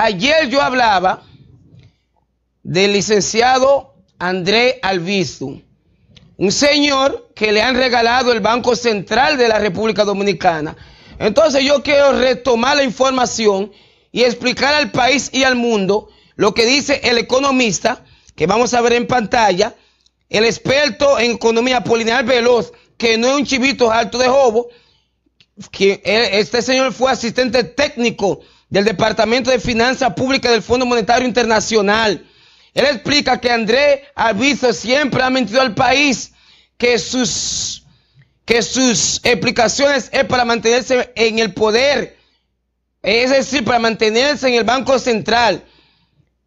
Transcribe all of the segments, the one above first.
Ayer yo hablaba del licenciado André Albizu, un señor que le han regalado el Banco Central de la República Dominicana. Entonces yo quiero retomar la información y explicar al país y al mundo lo que dice el economista, que vamos a ver en pantalla, el experto en economía Polineal Veloz, que no es un chivito alto de jobo, que e, este señor fue asistente técnico del Departamento de Finanzas Públicas del Fondo Monetario Internacional. Él explica que André aviso siempre ha mentido al país, que sus, que sus explicaciones es para mantenerse en el poder, es decir, para mantenerse en el Banco Central.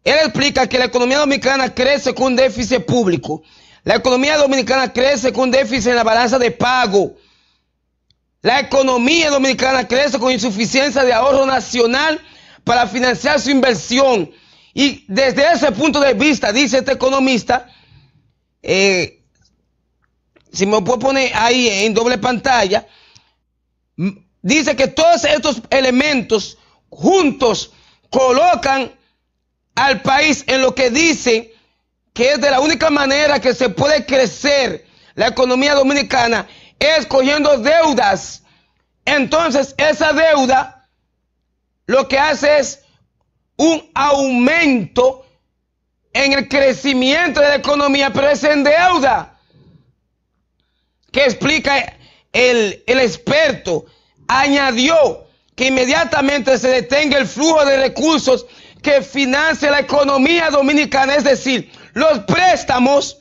Él explica que la economía dominicana crece con un déficit público. La economía dominicana crece con déficit en la balanza de pago. La economía dominicana crece con insuficiencia de ahorro nacional para financiar su inversión. Y desde ese punto de vista, dice este economista, eh, si me puedo poner ahí en doble pantalla, dice que todos estos elementos juntos colocan al país en lo que dice que es de la única manera que se puede crecer la economía dominicana es cogiendo deudas. Entonces esa deuda lo que hace es un aumento en el crecimiento de la economía, pero es en deuda. Que explica el, el experto, añadió que inmediatamente se detenga el flujo de recursos que financia la economía dominicana, es decir, los préstamos,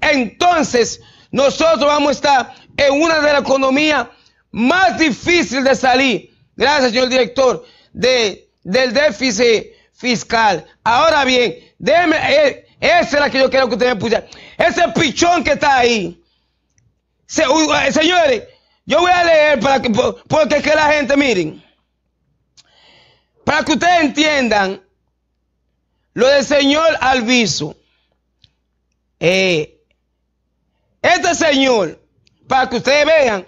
entonces nosotros vamos a estar es una de las economías más difíciles de salir. Gracias, señor director, de, del déficit fiscal. Ahora bien, déjeme, eh, esa es la que yo quiero que ustedes me puse... Ese pichón que está ahí. Se, eh, señores, yo voy a leer para que, porque que la gente, miren, para que ustedes entiendan lo del señor Alviso. Eh, este señor para que ustedes vean.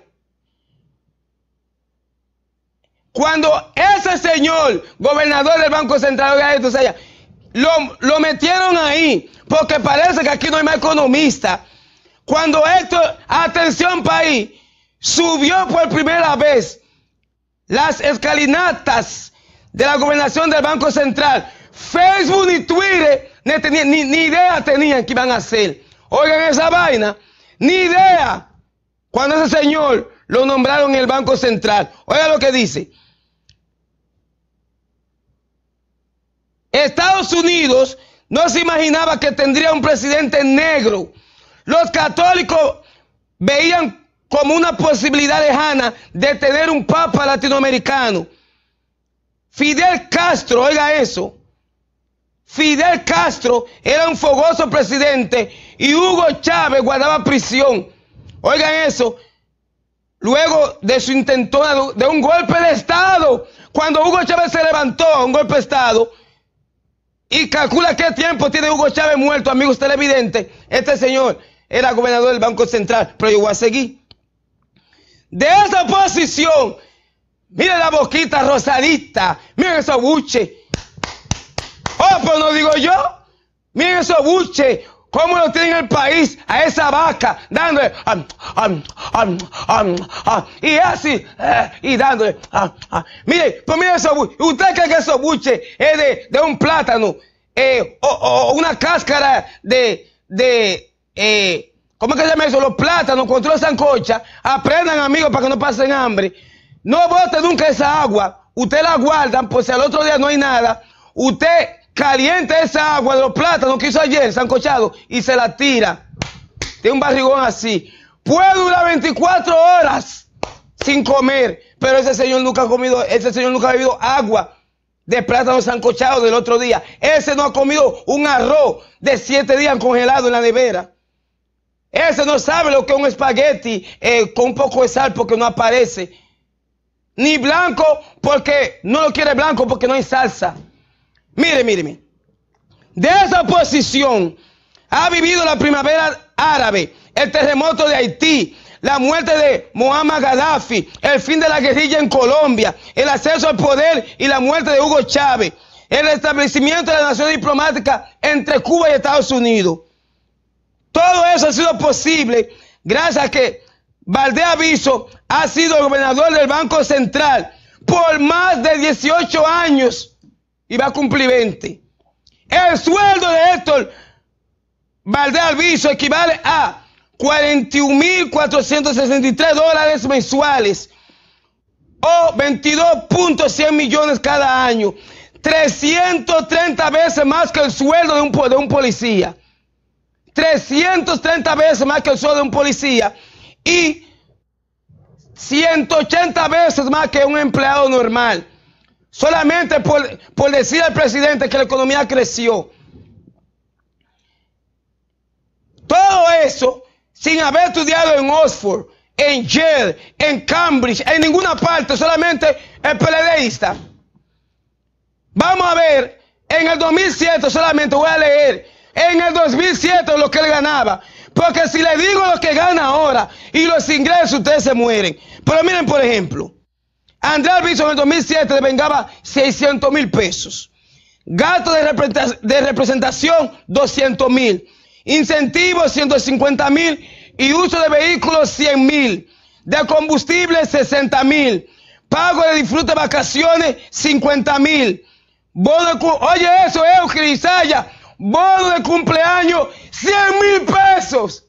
Cuando ese señor, gobernador del Banco Central lo, lo metieron ahí, porque parece que aquí no hay más economista. Cuando esto, atención país, subió por primera vez las escalinatas de la gobernación del Banco Central. Facebook y Twitter ni, ni, ni idea tenían que iban a hacer. Oigan esa vaina, ni idea. Cuando ese señor lo nombraron en el Banco Central, oiga lo que dice. Estados Unidos no se imaginaba que tendría un presidente negro. Los católicos veían como una posibilidad lejana de tener un papa latinoamericano. Fidel Castro, oiga eso. Fidel Castro era un fogoso presidente y Hugo Chávez guardaba prisión. Oigan eso. Luego de su intento de un golpe de Estado, cuando Hugo Chávez se levantó a un golpe de Estado, y calcula qué tiempo tiene Hugo Chávez muerto, amigos televidentes, este señor era gobernador del Banco Central, pero llegó a seguir. De esa posición, miren la boquita rosadita, miren esos buche. Oh, pues no digo yo, miren esos buches. ¿Cómo lo tiene el país a esa vaca? Dándole. y así. Eh, y dándole. Mire, pues mire eso. Usted cree que eso buche es de, un plátano. Eh, o, una cáscara de. de eh, ¿Cómo es que se llama eso? Los plátanos contra los sancocha. Aprendan, amigos, para que no pasen hambre. No bote nunca esa agua. Usted la guardan, pues si al otro día no hay nada. Usted caliente esa agua de los plátanos que hizo ayer, sancochado, y se la tira. Tiene un barrigón así. Puede durar 24 horas sin comer, pero ese señor nunca ha comido, ese señor nunca ha bebido agua de plátano sancochado del otro día. Ese no ha comido un arroz de siete días congelado en la nevera. Ese no sabe lo que es un espagueti eh, con un poco de sal porque no aparece. Ni blanco porque no lo quiere blanco porque no hay salsa. Mire, mire, de esa posición ha vivido la primavera árabe, el terremoto de Haití, la muerte de Muammar Gaddafi, el fin de la guerrilla en Colombia, el acceso al poder y la muerte de Hugo Chávez, el establecimiento de la nación diplomática entre Cuba y Estados Unidos. Todo eso ha sido posible gracias a que Valdés Aviso ha sido gobernador del Banco Central por más de 18 años y va a cumplir 20. El sueldo de Héctor Valdés Alviso equivale a 41.463 dólares mensuales o 22.100 millones cada año. 330 veces más que el sueldo de un, de un policía. 330 veces más que el sueldo de un policía. Y 180 veces más que un empleado normal. Solamente por, decir al presidente que la economía creció. Todo eso sin haber estudiado en Oxford, en Yale, en Cambridge, en ninguna parte, solamente el PLDista. Vamos a ver, en el 2007 solamente voy a leer, en el 2007 lo que él ganaba. Porque si le digo lo que gana ahora y los ingresos, ustedes se mueren. Pero miren, por ejemplo, Andrés Albizu en el 2007 le vengaba 600 mil pesos. Gasto de representación 200 mil. Incentivos 150 mil. Y uso de vehículos 100 mil. De combustible 60 mil. Pago de disfrute de vacaciones 50 mil. Bono oye eso, Euclid Isaya. Bono de cumpleaños 100 mil pesos.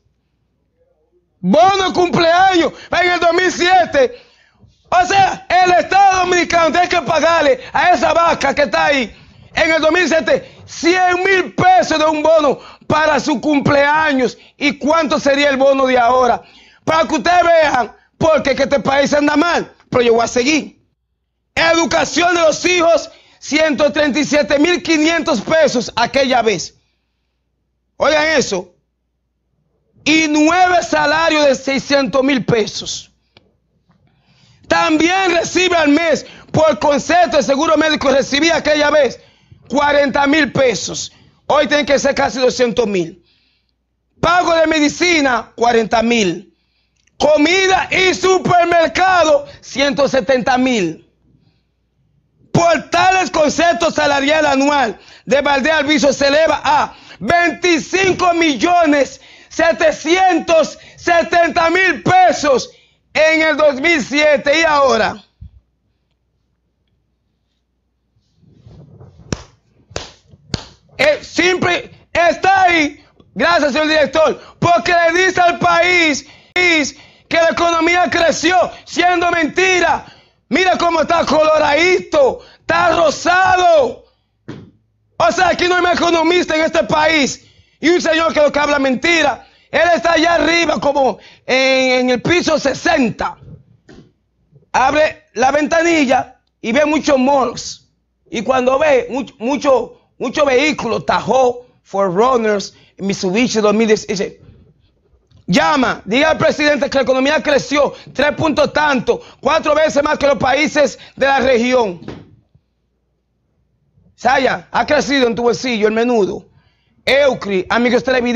Bono de cumpleaños en el 2007 o sea, el Estado Dominicano tiene que pagarle a esa vaca que está ahí en el 2007 100 mil pesos de un bono para su cumpleaños. ¿Y cuánto sería el bono de ahora? Para que ustedes vean, porque que este país anda mal. Pero yo voy a seguir. Educación de los hijos, 137 mil 500 pesos aquella vez. Oigan eso. Y nueve salarios de 600 mil pesos también recibe al mes, por concepto de seguro médico, recibía aquella vez 40 mil pesos. Hoy tienen que ser casi 200 mil. Pago de medicina, 40 mil. Comida y supermercado, 170 mil. Por tales conceptos salarial anual de Valdez Alviso se eleva a 25 millones 770 mil pesos en el 2007 y ahora. Es eh, simple, está ahí, gracias señor director, porque le dice al país que la economía creció, siendo mentira. Mira cómo está coloradito, está rosado. O sea, aquí no hay más economista en este país. Y un señor que lo que habla mentira. Él está allá arriba como en, el piso 60. Abre la ventanilla y ve muchos monos. Y cuando ve muchos mucho, mucho vehículos, Tahoe, Forerunners, Mitsubishi 2016. dice, llama, diga al presidente que la economía creció tres puntos tanto, cuatro veces más que los países de la región. Saya, ha crecido en tu bolsillo el menudo. Eucri, amigos televidentes.